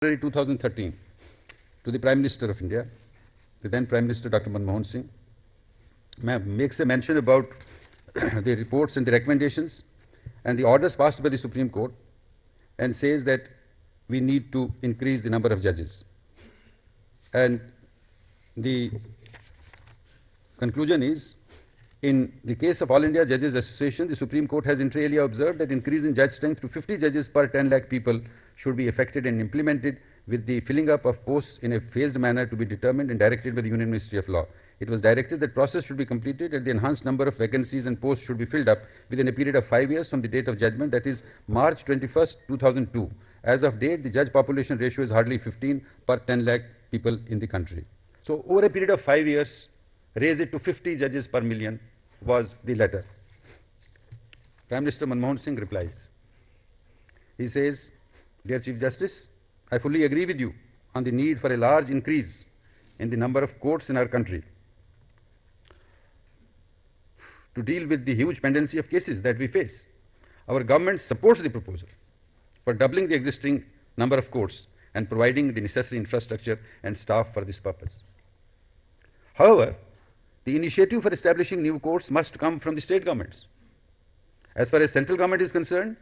February 2013 to the Prime Minister of India, the then Prime Minister Dr. Manmohan Singh, makes a mention about the reports and the recommendations and the orders passed by the Supreme Court and says that we need to increase the number of judges. And the conclusion is in the case of All India Judges Association, the Supreme Court has inter alia observed that increase in judge strength to 50 judges per 10 lakh people should be effected and implemented with the filling up of posts in a phased manner to be determined and directed by the Union Ministry of Law. It was directed that process should be completed and the enhanced number of vacancies and posts should be filled up within a period of five years from the date of judgment, that is March 21st, 2002. As of date, the judge population ratio is hardly 15 per 10 lakh people in the country. So over a period of five years, raise it to 50 judges per million was the letter. Prime Minister Manmohan Singh replies. He says, Dear Chief Justice, I fully agree with you on the need for a large increase in the number of courts in our country to deal with the huge pendency of cases that we face. Our government supports the proposal for doubling the existing number of courts and providing the necessary infrastructure and staff for this purpose. However, the initiative for establishing new courts must come from the state governments. As far as central government is concerned,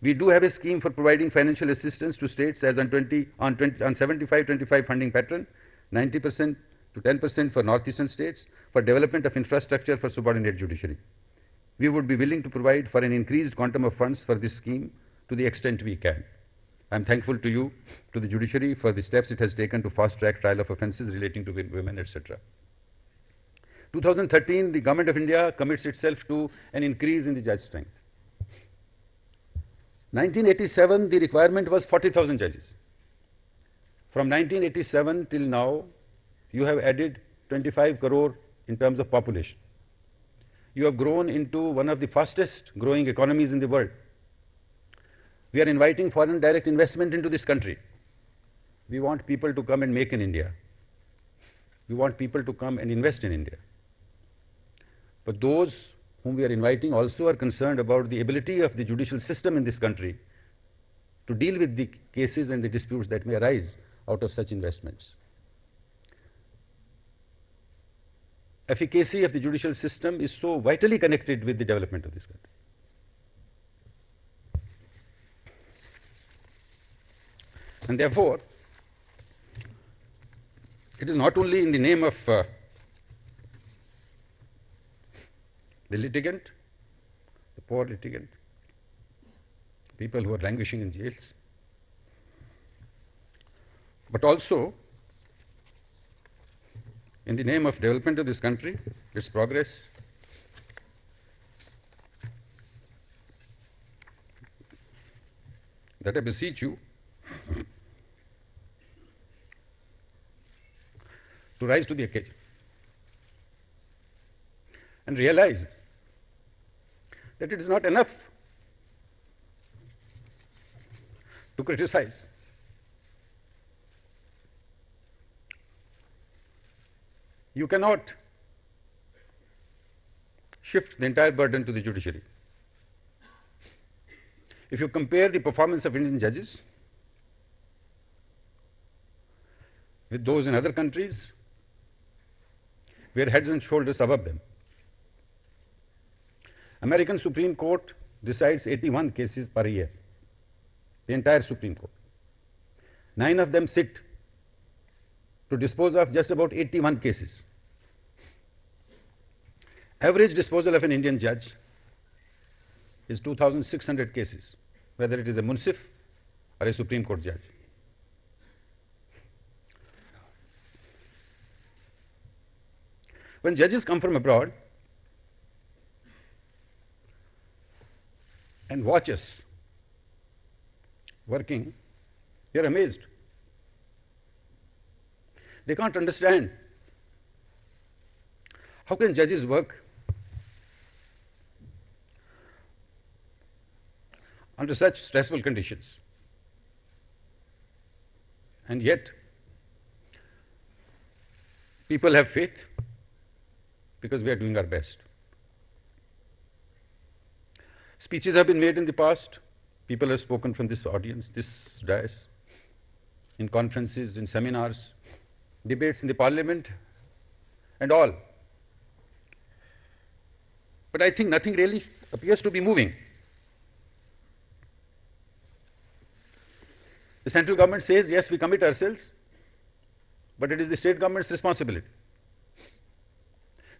we do have a scheme for providing financial assistance to states as on 20 on 20 on 75 25 funding pattern 90% to 10% for northeastern states for development of infrastructure for subordinate judiciary we would be willing to provide for an increased quantum of funds for this scheme to the extent we can i'm thankful to you to the judiciary for the steps it has taken to fast track trial of offenses relating to women etc 2013, the government of India commits itself to an increase in the judge strength. 1987, the requirement was 40,000 judges. From 1987 till now, you have added 25 crore in terms of population. You have grown into one of the fastest growing economies in the world. We are inviting foreign direct investment into this country. We want people to come and make in India. We want people to come and invest in India. But those whom we are inviting also are concerned about the ability of the judicial system in this country to deal with the cases and the disputes that may arise out of such investments. Efficacy of the judicial system is so vitally connected with the development of this country. And therefore, it is not only in the name of uh, the litigant, the poor litigant, people who are languishing in jails, but also in the name of development of this country, its progress, that I beseech you to rise to the occasion and realized that it is not enough to criticize. You cannot shift the entire burden to the judiciary. If you compare the performance of Indian judges with those in other countries, we are heads and shoulders above them. American Supreme Court decides 81 cases per year, the entire Supreme Court. Nine of them sit to dispose of just about 81 cases. Average disposal of an Indian judge is 2,600 cases, whether it is a munsif or a Supreme Court judge. When judges come from abroad, and watches working, they are amazed. They can't understand. How can judges work? under such stressful conditions. And yet, people have faith because we are doing our best. Speeches have been made in the past. People have spoken from this audience, this dais, in conferences, in seminars, debates in the parliament, and all. But I think nothing really appears to be moving. The central government says, yes, we commit ourselves, but it is the state government's responsibility.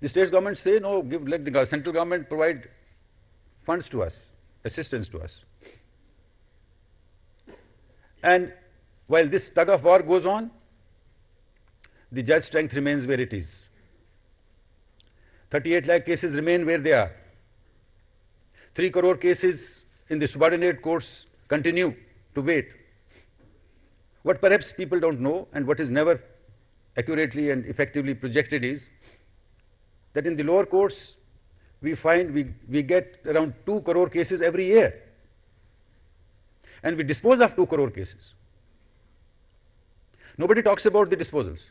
The state governments say, no, give, let the central government provide funds to us, assistance to us. And while this tug of war goes on, the judge strength remains where it is. 38 lakh cases remain where they are. 3 crore cases in the subordinate courts continue to wait. What perhaps people don't know and what is never accurately and effectively projected is that in the lower courts, we find we, we get around 2 crore cases every year. And we dispose of 2 crore cases. Nobody talks about the disposals.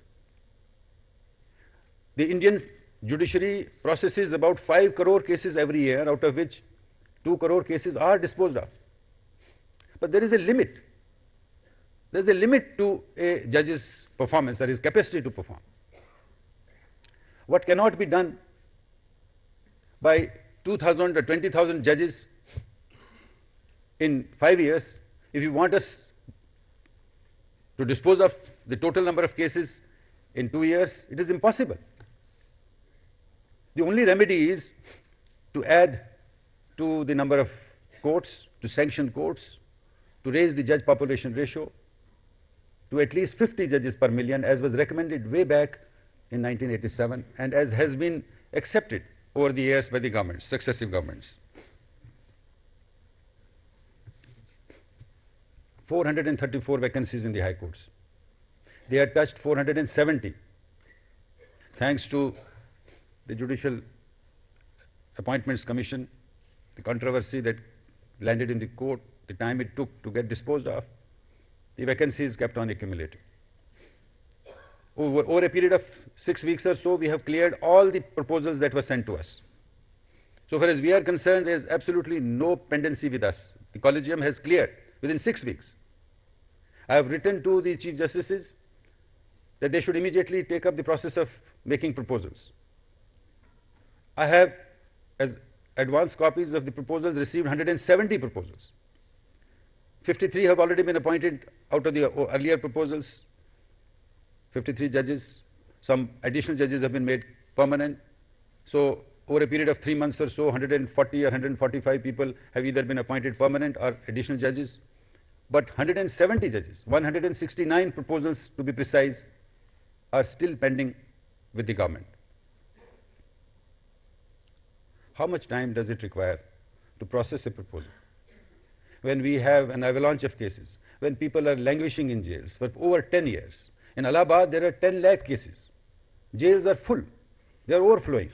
The Indian judiciary processes about 5 crore cases every year, out of which 2 crore cases are disposed of. But there is a limit. There is a limit to a judge's performance, that is capacity to perform. What cannot be done by 2,000 or 20,000 judges in five years, if you want us to dispose of the total number of cases in two years, it is impossible. The only remedy is to add to the number of courts, to sanction courts, to raise the judge population ratio to at least 50 judges per million as was recommended way back in 1987 and as has been accepted over the years by the governments, successive governments. 434 vacancies in the high courts. They had touched 470 thanks to the Judicial Appointments Commission, the controversy that landed in the court, the time it took to get disposed of, the vacancies kept on accumulating over, over a period of six weeks or so, we have cleared all the proposals that were sent to us. So far as we are concerned, there is absolutely no pendency with us. The collegium has cleared within six weeks. I have written to the Chief Justices that they should immediately take up the process of making proposals. I have, as advanced copies of the proposals, received 170 proposals. 53 have already been appointed out of the earlier proposals. 53 judges. Some additional judges have been made permanent. So over a period of three months or so, 140 or 145 people have either been appointed permanent or additional judges. But 170 judges, 169 proposals to be precise, are still pending with the government. How much time does it require to process a proposal? When we have an avalanche of cases, when people are languishing in jails for over 10 years, in Allahabad, there are 10 lakh cases. Jails are full. They are overflowing.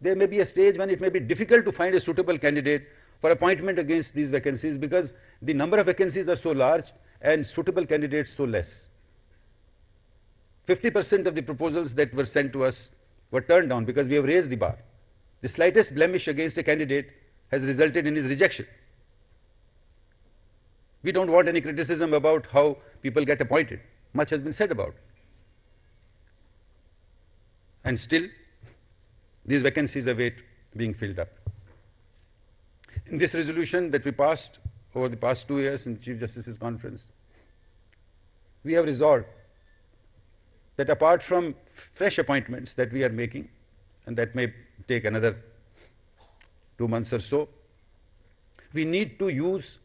There may be a stage when it may be difficult to find a suitable candidate for appointment against these vacancies because the number of vacancies are so large and suitable candidates so less. 50% of the proposals that were sent to us were turned down because we have raised the bar. The slightest blemish against a candidate has resulted in his rejection. We don't want any criticism about how people get appointed. Much has been said about And still, these vacancies await being filled up. In this resolution that we passed over the past two years in the Chief Justice's conference, we have resolved that apart from fresh appointments that we are making, and that may take another two months or so, we need to use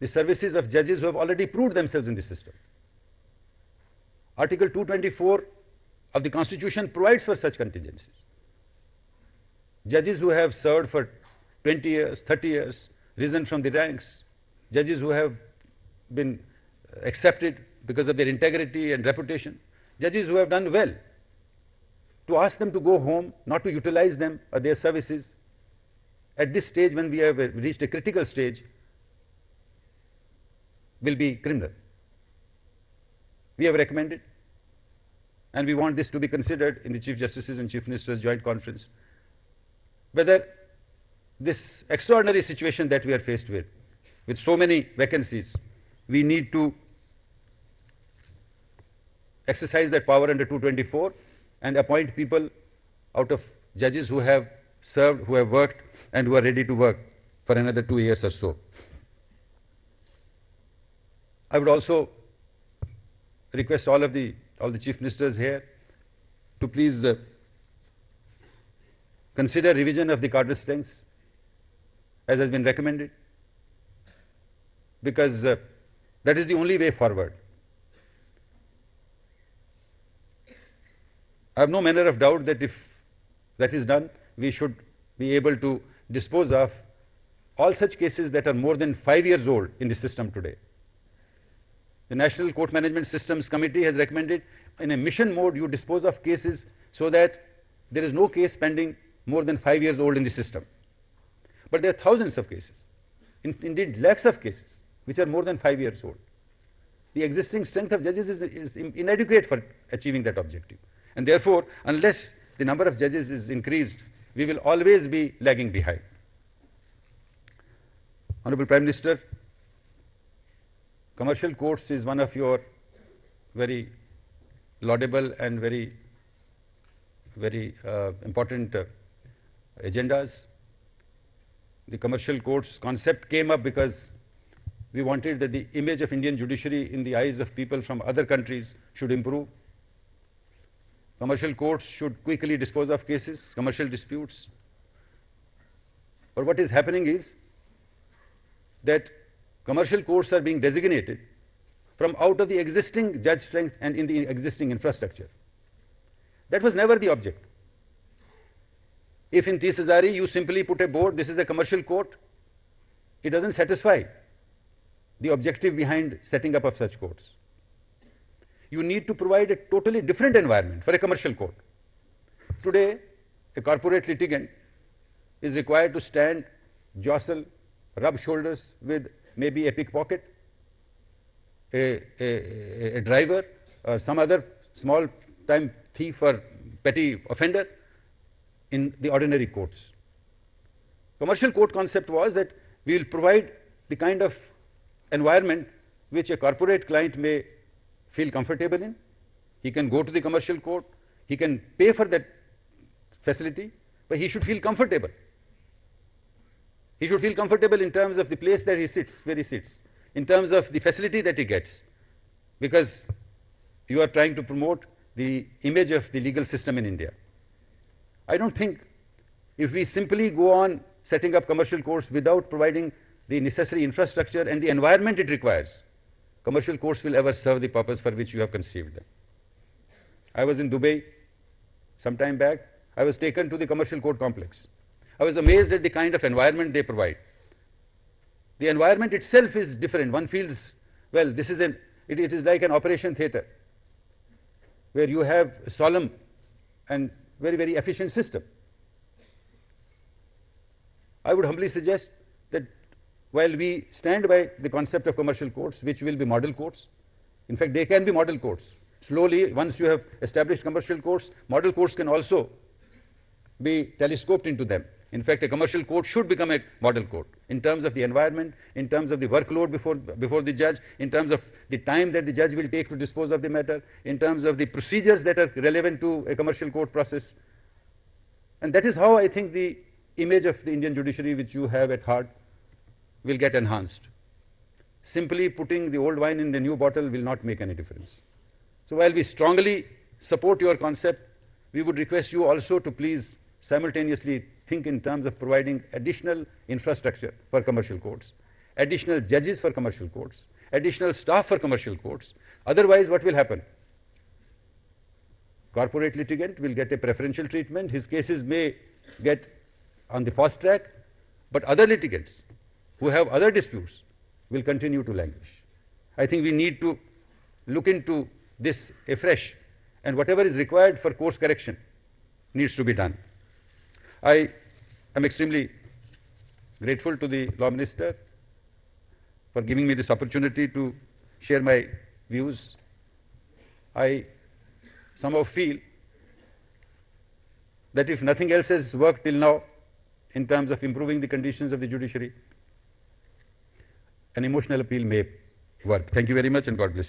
the services of judges who have already proved themselves in the system. Article 224 of the Constitution provides for such contingencies. Judges who have served for 20 years, 30 years, risen from the ranks, judges who have been accepted because of their integrity and reputation, judges who have done well, to ask them to go home, not to utilize them or their services, at this stage when we have reached a critical stage, will be criminal. We have recommended, and we want this to be considered in the Chief Justice's and Chief Minister's joint conference, whether this extraordinary situation that we are faced with, with so many vacancies, we need to exercise that power under 224 and appoint people out of judges who have served, who have worked, and who are ready to work for another two years or so. I would also request all of the all the chief ministers here to please uh, consider revision of the cadre strengths as has been recommended because uh, that is the only way forward. I have no manner of doubt that if that is done, we should be able to dispose of all such cases that are more than five years old in the system today. The National Court Management Systems Committee has recommended in a mission mode you dispose of cases so that there is no case pending more than five years old in the system. But there are thousands of cases, in, indeed lakhs of cases, which are more than five years old. The existing strength of judges is, is inadequate for achieving that objective. And therefore, unless the number of judges is increased, we will always be lagging behind. Honorable Prime Minister, commercial courts is one of your very laudable and very, very uh, important uh, agendas. The commercial courts concept came up because we wanted that the image of Indian judiciary in the eyes of people from other countries should improve. Commercial courts should quickly dispose of cases, commercial disputes. But what is happening is that commercial courts are being designated from out of the existing judge strength and in the existing infrastructure. That was never the object. If in Tisazari you simply put a board, this is a commercial court, it doesn't satisfy the objective behind setting up of such courts. You need to provide a totally different environment for a commercial court. Today, a corporate litigant is required to stand, jostle, rub shoulders with maybe a pickpocket, a, a, a driver, or some other small time thief or petty offender in the ordinary courts. Commercial court concept was that we will provide the kind of environment which a corporate client may feel comfortable in. He can go to the commercial court, he can pay for that facility, but he should feel comfortable. He should feel comfortable in terms of the place that he sits, where he sits, in terms of the facility that he gets, because you are trying to promote the image of the legal system in India. I don't think if we simply go on setting up commercial courts without providing the necessary infrastructure and the environment it requires, commercial courts will ever serve the purpose for which you have conceived them. I was in Dubai some time back. I was taken to the commercial court complex. I was amazed at the kind of environment they provide. The environment itself is different. One feels, well, this is an, it, it is like an operation theater where you have a solemn and very, very efficient system. I would humbly suggest that while we stand by the concept of commercial courts, which will be model courts, in fact, they can be model courts. Slowly, once you have established commercial courts, model courts can also be telescoped into them. In fact, a commercial court should become a model court in terms of the environment, in terms of the workload before, before the judge, in terms of the time that the judge will take to dispose of the matter, in terms of the procedures that are relevant to a commercial court process. And that is how I think the image of the Indian judiciary which you have at heart will get enhanced. Simply putting the old wine in the new bottle will not make any difference. So while we strongly support your concept, we would request you also to please simultaneously think in terms of providing additional infrastructure for commercial courts, additional judges for commercial courts, additional staff for commercial courts. Otherwise, what will happen? Corporate litigant will get a preferential treatment. His cases may get on the fast track, but other litigants who have other disputes will continue to languish. I think we need to look into this afresh and whatever is required for course correction needs to be done. I am extremely grateful to the Law Minister for giving me this opportunity to share my views. I somehow feel that if nothing else has worked till now in terms of improving the conditions of the judiciary, an emotional appeal may work. Thank you very much and God bless you.